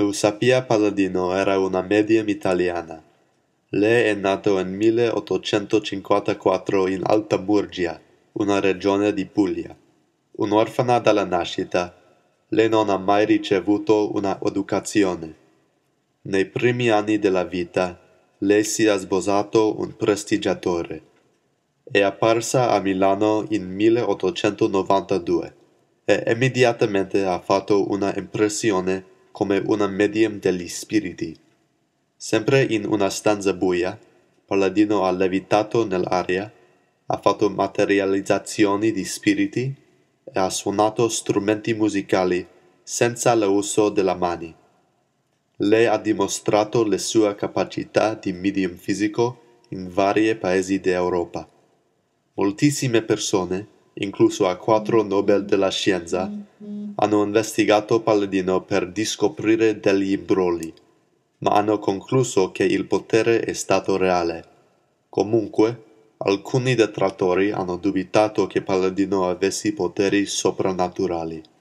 Eusapia Palladino era una medium italiana. Lei è nato nel 1854 in Alta Murgia, una regione di Puglia. Un'orfana dalla nascita, lei non ha mai ricevuto una educazione. Nei primi anni della vita, lei si è sposato un prestigiatore. È apparsa a Milano in 1892 e immediatamente ha fatto una impressione come una medium degli spiriti. Sempre in una stanza buia, Palladino ha levitato nell'aria, ha fatto materializzazioni di spiriti e ha suonato strumenti musicali senza l'uso della mani. Lei ha dimostrato le sue capacità di medium fisico in vari paesi d'Europa. Moltissime persone incluso a quattro Nobel della scienza, hanno investigato Palladino per discoprire degli imbrogli, ma hanno concluso che il potere è stato reale. Comunque, alcuni detrattori hanno dubitato che Palladino avesse poteri soprannaturali.